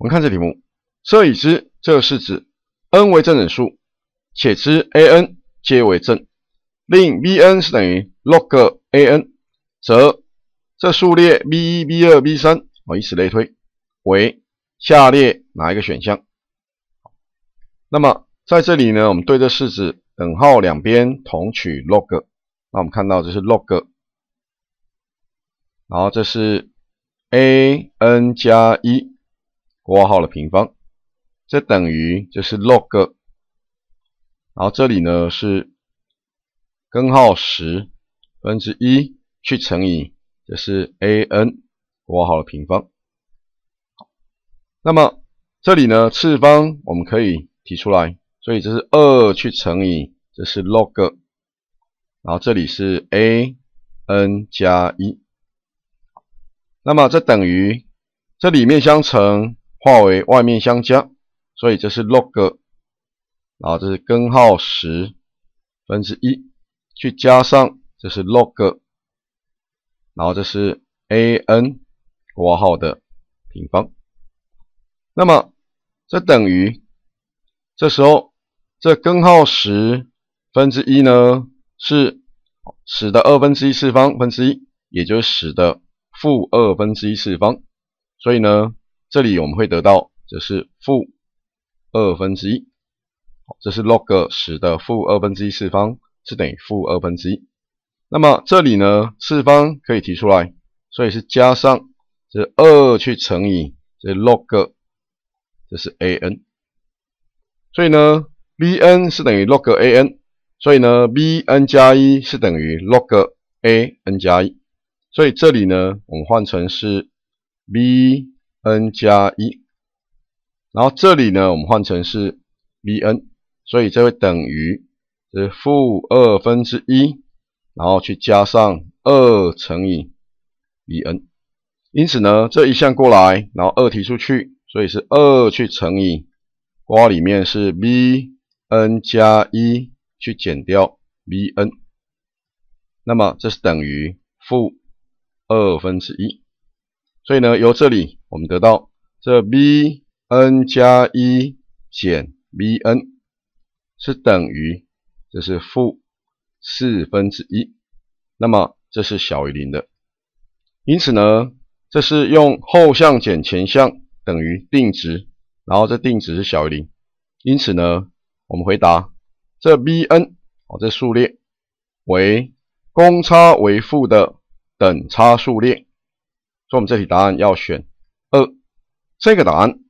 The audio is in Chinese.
我们看这题目，这已知这是指 n 为正整数，且知 a n 皆为正。令 b n 是等于 log a n，则这数列 b 一、b 二、b 三，哦，以此类推，为下列哪一个选项？那么在这里呢，我们对这式子等号两边同取 log，那我们看到这是 log，然后这是 a n 加一。括号的平方，这等于就是 log，然后这里呢是根号十分之一去乘以这是 a n 括号的平方，那么这里呢次方我们可以提出来，所以这是二去乘以这是 log，然后这里是 a n 加一，那么这等于这里面相乘。化为外面相加，所以这是 log，然后这是根号10分之一，去加上这是 log，然后这是 an 括号的平方，那么这等于，这时候这根号10分之一呢，是10的2分之一次方分之一，也就是10的负2分之一次方，所以呢。这里我们会得到，这是负二分之一，这是 log 10的负二分之一次方是等于负二分之一。那么这里呢，次方可以提出来，所以是加上这二去乘以这 log，这是 a n。所以呢 b n 是等于 log a n，所以呢 b n 加一是等于 log a n 加一。所以这里呢，我们换成是 b n 加一，然后这里呢，我们换成是 v n，所以这会等于是负二分之一，然后去加上二乘以 v n，因此呢这一项过来，然后二提出去，所以是二去乘以括里面是 v n 加一去减掉 v n，那么这是等于负二分之一。所以呢，由这里我们得到这 b n 加一减 b n 是等于，这是负四分之一，那么这是小于零的。因此呢，这是用后项减前项等于定值，然后这定值是小于零。因此呢，我们回答这 b n 哦，这数列为公差为负的等差数列。所以，我们这题答案要选二，这个答案。